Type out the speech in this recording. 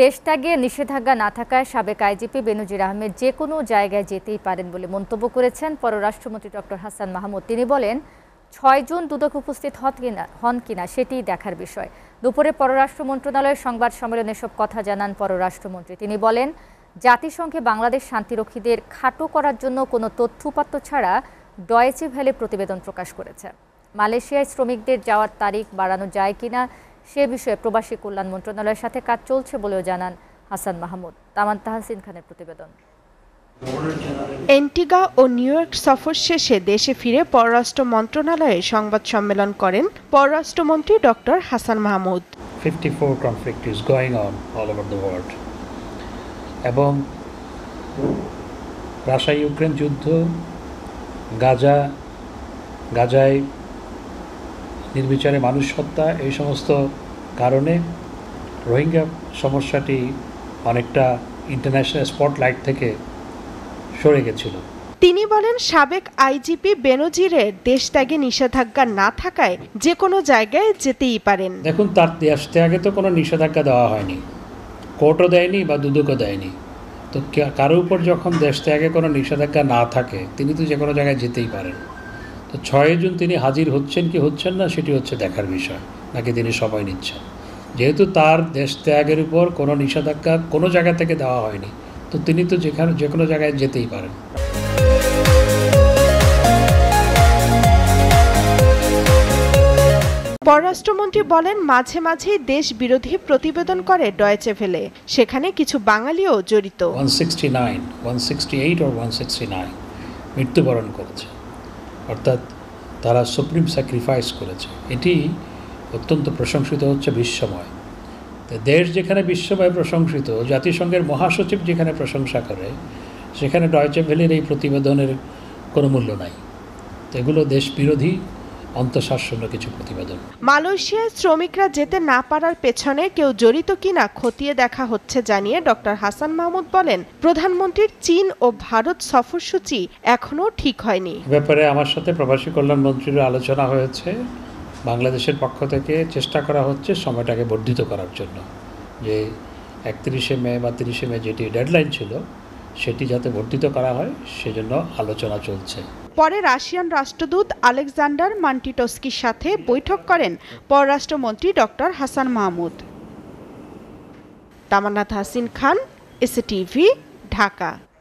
দেশ নিষেধাজ্ঞা না থাকায় সাবেক আইজিপি বেনজির আহমেদ যে কোনো জায়গায় যেতেই পারেন বলে মন্তব্য করেছেন পররাষ্ট্রমন্ত্রী ডক্টর হাসান মাহমুদ তিনি বলেন ছয় জুন দুদক উপস্থিত হন কিনা সেটি দেখার বিষয় দুপুরে পররাষ্ট্র মন্ত্রণালয়ের সংবাদ সম্মেলনে সব কথা জানান পররাষ্ট্রমন্ত্রী তিনি বলেন জাতিসংঘে বাংলাদেশ শান্তিরক্ষীদের খাটো করার জন্য কোনো তথ্য উপাত্ত ছাড়া ডয়েচে ভ্যালে প্রতিবেদন প্রকাশ করেছে মালয়েশিয়ায় শ্রমিকদের যাওয়ার তারিখ বাড়ানো যায় কিনা সে বিষয়ে প্রবাসী কল্যাণ মন্ত্রণালয়ের সাথে কাজ চলছে বলেও জানান হাসান মাহমুদ তামান তাহসিন খানের প্রতিবেদন এন্টিগা ও নিউ ইয়র্ক সফর শেষে দেশে ফিরে পররাষ্ট্র মন্ত্রণালয়ে সংবাদ সম্মেলন করেন পররাষ্ট্রমন্ত্রী ডক্টর হাসান মাহমুদ 54 conflict এবং রাশিয়া ইউক্রেন যুদ্ধ গাজা গাজায় নির্বিচারে মানুষ হত্যা এই সমস্ত কারণে রোহিঙ্গা সমস্যাটি অনেকটা ইন্টারন্যাশনাল স্পটলাইট থেকে সরে গেছিল তিনি বলেন সাবেক আইজিপি বেনজিরের দেশ ত্যাগে নিষেধাজ্ঞা না থাকায় যে কোনো জায়গায় যেতেই পারেন দেখুন তার দেশ ত্যাগে তো কোনো নিষেধাজ্ঞা দেওয়া হয়নি কোর্টও দেয়নি বা দুদুকও দেয়নি তো কারো উপর যখন দেশ ত্যাগে কোনো নিষেধাজ্ঞা না থাকে তিনি তো যে কোনো জায়গায় যেতেই পারেন তো ছয় জুন তিনি হাজির হচ্ছেন কি হচ্ছেন না সেটি হচ্ছে দেখার বিষয় নাকি তিনি সময় নিচ্ছেন যেহেতু তার দেশ ত্যাগের উপর কোনো নিষেধাজ্ঞা কোনো জায়গা থেকে দেওয়া হয়নি তো তিনি তো যেখানে যে কোনো জায়গায় যেতেই পারেন পররাষ্ট্রমন্ত্রী বলেন মাঝে মাঝে দেশ বিরোধী প্রতিবেদন করে ডয়েচে ফেলে সেখানে কিছু বাঙালিও জড়িত one one sixty sixty nine eight one sixty nine মৃত্যুবরণ করেছে অর্থাৎ তারা সুপ্রিম স্যাক্রিফাইস করেছে এটি অত্যন্ত প্রশংসিত হচ্ছে বিশ্বময় দেশ যেখানে বিশ্বময় প্রশংসিত জাতিসংঘের মহাসচিব যেখানে প্রশংসা করে সেখানে ডয়চে এই প্রতিবেদনের কোনো মূল্য নাই তো এগুলো দেশ বিরোধী অন্তঃসারশূন্য কিছু প্রতিবেদন মালয়েশিয়ায় শ্রমিকরা যেতে না পারার পেছনে কেউ জড়িত কিনা খতিয়ে দেখা হচ্ছে জানিয়ে ডক্টর হাসান মাহমুদ বলেন প্রধানমন্ত্রীর চীন ও ভারত সফরসূচি এখনও ঠিক হয়নি ব্যাপারে আমার সাথে প্রবাসী কল্যাণ মন্ত্রীর আলোচনা হয়েছে বাংলাদেশের পক্ষ থেকে চেষ্টা করা হচ্ছে সময়টাকে বর্ধিত করার জন্য যে একত্রিশে মে বা তিরিশে মে যেটি ডেডলাইন ছিল সেটি যাতে বর্ধিত করা হয় সেজন্য আলোচনা চলছে পরে রাশিয়ান রাষ্ট্রদূত আলেকজান্ডার মান্টিটস্কির সাথে বৈঠক করেন পররাষ্ট্রমন্ত্রী doctor Hasan Mahmud Tamannat Hasin Khan SA TV Dhaka